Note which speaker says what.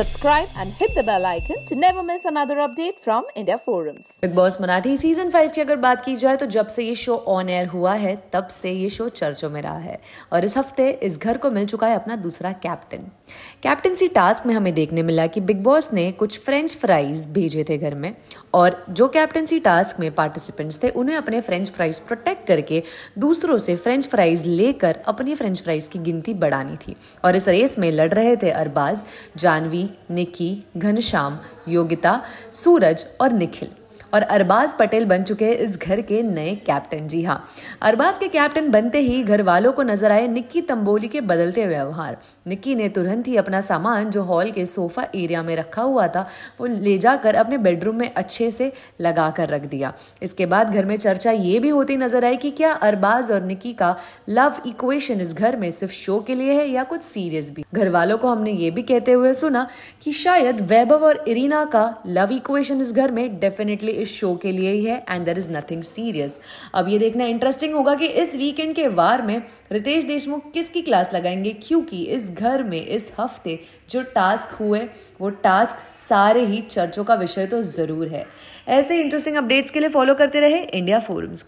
Speaker 1: Subscribe and hit the bell icon to never miss another update from India Forums. Bigg Boss Marathi season 5 की अगर बात की जाए तो जब से ये शो ऑन एयर हुआ है तब से ये शो चर्चों में रहा है और इस हफ्ते इस घर को मिल चुका है अपना दूसरा कैप्टन कैप्टनसी टास्क में हमें देखने मिला कि बिग बॉस ने कुछ फ्रेंच फ्राइज भेजे थे घर में और जो कैप्टनसी टास्क में पार्टिसिपेंट्स थे उन्हें अपने फ्रेंच फ्राइज प्रोटेक्ट करके दूसरों से फ्रेंच फ्राइज लेकर अपनी फ्रेंच फ्राइज की गिनती बढ़ानी थी और इस रेस में लड़ रहे थे अरबाज जानवी निकी घनश्याम योगिता सूरज और निखिल और अरबाज पटेल बन चुके हैं इस घर के नए कैप्टन जी हाँ अरबाज के कैप्टन बनते ही घर वालों को नजर आए निक्की तंबोली के बदलते व्यवहार निक्की ने तुरंत ही अपना सामान जो हॉल के सोफा एरिया में रखा हुआ था वो ले जाकर अपने बेडरूम में अच्छे से लगा कर रख दिया इसके बाद घर में चर्चा ये भी होती नजर आई कि क्या अरबाज और निक्की का लव इक्वेशन इस घर में सिर्फ शो के लिए है या कुछ सीरियस भी घर वालों को हमने ये भी कहते हुए सुना कि शायद वैभव और इरीना का लव इक्वेशन इस घर में डेफिनेटली इस शो के लिए ही है and there is nothing serious अब ये देखना इंटरेस्टिंग होगा कि इस वीकेंड के वार में रितेश देशमुख किसकी क्लास लगाएंगे क्योंकि इस घर में इस हफ्ते जो टास्क हुए वो टास्क सारे ही चर्चों का विषय तो ज़रूर है ऐसे इंटरेस्टिंग अपडेट्स के लिए फॉलो करते रहे इंडिया फोरम्स